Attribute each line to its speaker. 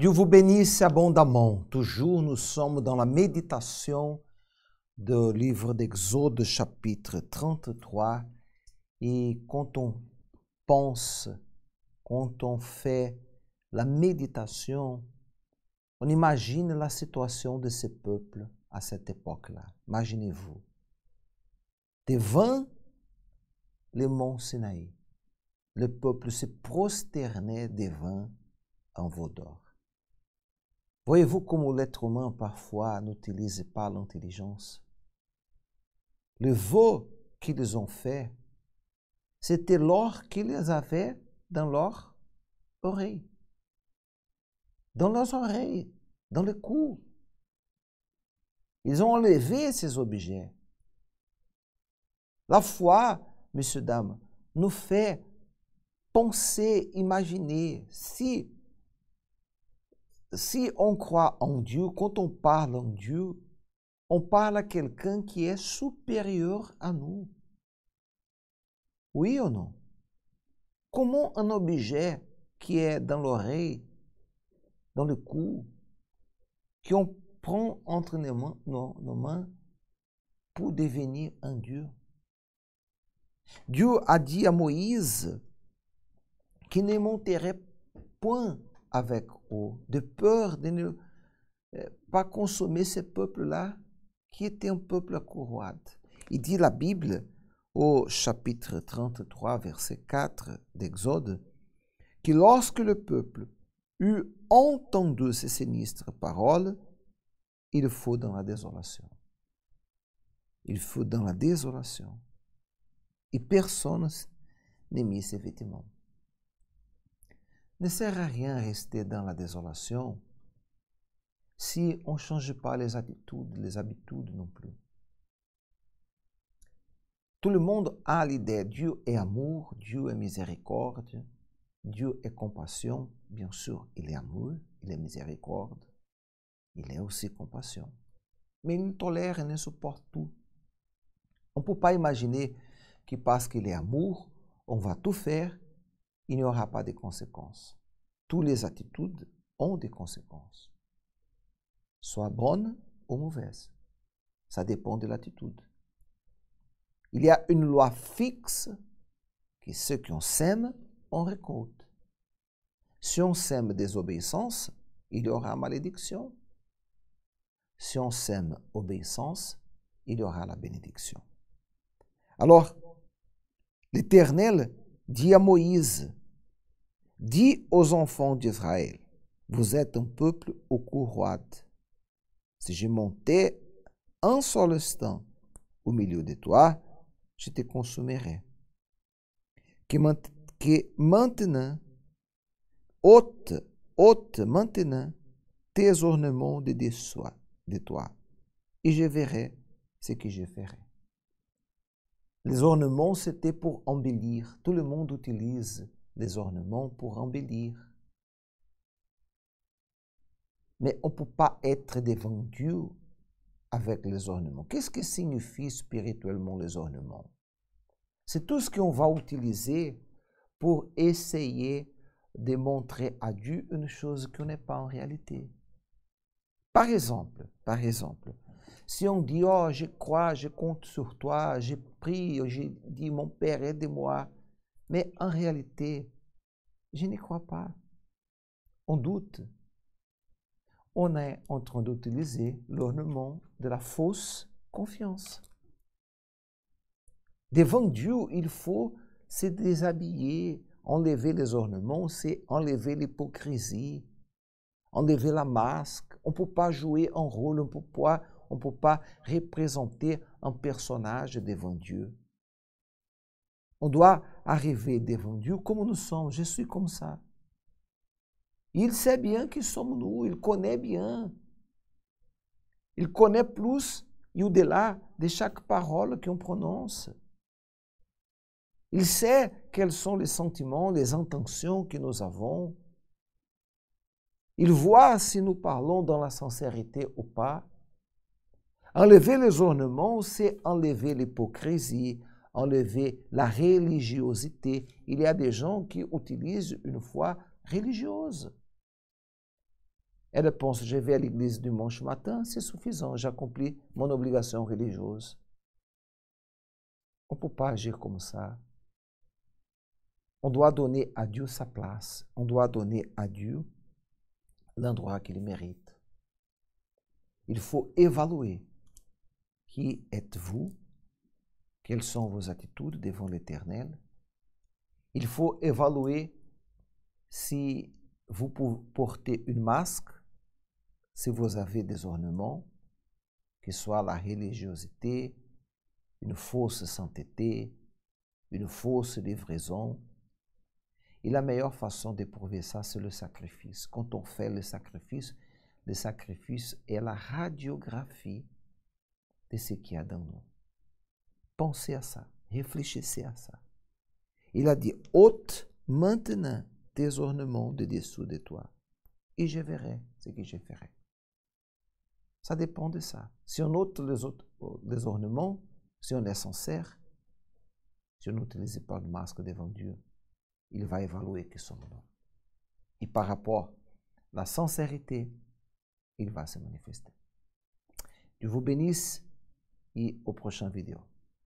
Speaker 1: Dieu vous bénisse abondamment. Toujours nous sommes dans la méditation du livre d'Exode chapitre 33 et quand on pense, quand on fait la méditation, on imagine la situation de ce peuple à cette époque-là. Imaginez-vous. Devant le mont Sinaï, le peuple se prosternait devant un veau d'or. Voyez-vous comment l'être humain parfois n'utilise pas l'intelligence Le veau qu'ils ont fait, c'était l'or qu'ils avaient dans leur oreille, dans leurs oreilles, dans le cou. Ils ont enlevé ces objets. La foi, messieurs, dames, nous fait penser, imaginer si si on croit en Dieu, quand on parle en Dieu, on parle à quelqu'un qui est supérieur à nous. Oui ou non Comment un objet qui est dans l'oreille, dans le cou, qui on prend entre nos mains pour devenir un Dieu Dieu a dit à Moïse qu'il ne monterait point avec eau, de peur de ne eh, pas consommer ce peuple-là qui était un peuple courroie. Il dit la Bible au chapitre 33, verset 4 d'Exode, que lorsque le peuple eut entendu ces sinistres paroles, il fut dans la désolation. Il fut dans la désolation. Et personne n'est mis ses vêtements ne sert à rien rester dans la désolation si on ne change pas les attitudes, les habitudes non plus. Tout le monde a l'idée Dieu est amour, Dieu est miséricorde, Dieu est compassion. Bien sûr, il est amour, il est miséricorde, il est aussi compassion. Mais il tolère et ne supporte tout. On ne peut pas imaginer que parce qu'il est amour, on va tout faire il n'y aura pas de conséquences. Toutes les attitudes ont des conséquences, soit bonnes ou mauvaises. Ça dépend de l'attitude. Il y a une loi fixe que ceux qui on sème, on récolte. Si on sème désobéissance, il y aura malédiction. Si on sème obéissance, il y aura la bénédiction. Alors, l'Éternel dit à Moïse, Dis aux enfants d'Israël, vous êtes un peuple au courroie. Si je montais un seul instant au milieu de toi, je te consumerai. Que, maintenant, ôte, ôte maintenant tes ornements de, de toi, et je verrai ce que je ferai. Les ornements, c'était pour embellir. Tout le monde utilise des ornements pour embellir. Mais on ne peut pas être Dieu avec les ornements. Qu'est-ce que signifie spirituellement les ornements C'est tout ce qu'on va utiliser pour essayer de montrer à Dieu une chose qui n'est pas en réalité. Par exemple, par exemple, si on dit Oh, je crois, je compte sur toi, j'ai prie, j'ai dit « Mon Père, aide-moi, mais en réalité, je n'y crois pas. On doute. On est en train d'utiliser l'ornement de la fausse confiance. Devant Dieu, il faut se déshabiller, enlever les ornements, c'est enlever l'hypocrisie, enlever la masque. On ne peut pas jouer un rôle, on ne peut pas, peut pas représenter un personnage devant Dieu. On doit arriver devant Dieu comme nous sommes. Je suis comme ça. Il sait bien qui sommes nous, il connaît bien. Il connaît plus et au-delà de chaque parole qu'on prononce. Il sait quels sont les sentiments, les intentions que nous avons. Il voit si nous parlons dans la sincérité ou pas. Enlever les ornements, c'est enlever l'hypocrisie, enlever la religiosité. Il y a des gens qui utilisent une foi religieuse. Elle pense je vais à l'église dimanche matin, c'est suffisant, j'accomplis mon obligation religieuse. On ne peut pas agir comme ça. On doit donner à Dieu sa place. On doit donner à Dieu l'endroit qu'il mérite. Il faut évaluer qui êtes-vous quelles sont vos attitudes devant l'Éternel Il faut évaluer si vous portez une masque, si vous avez des ornements, que soit la religiosité, une fausse sainteté, une fausse livraison. Et la meilleure façon d'éprouver ça, c'est le sacrifice. Quand on fait le sacrifice, le sacrifice est la radiographie de ce qu'il y a dans nous. Pensez à ça, réfléchissez à ça. Il a dit, ôte maintenant tes ornements de dessous de toi, et je verrai ce que je ferai. Ça dépend de ça. Si on ôte les, ornements, si on est sincère, si on n'utilise pas le masque devant Dieu, il va évaluer qui sommes-nous. Et par rapport à la sincérité, il va se manifester. Je vous bénisse et au prochain vidéo.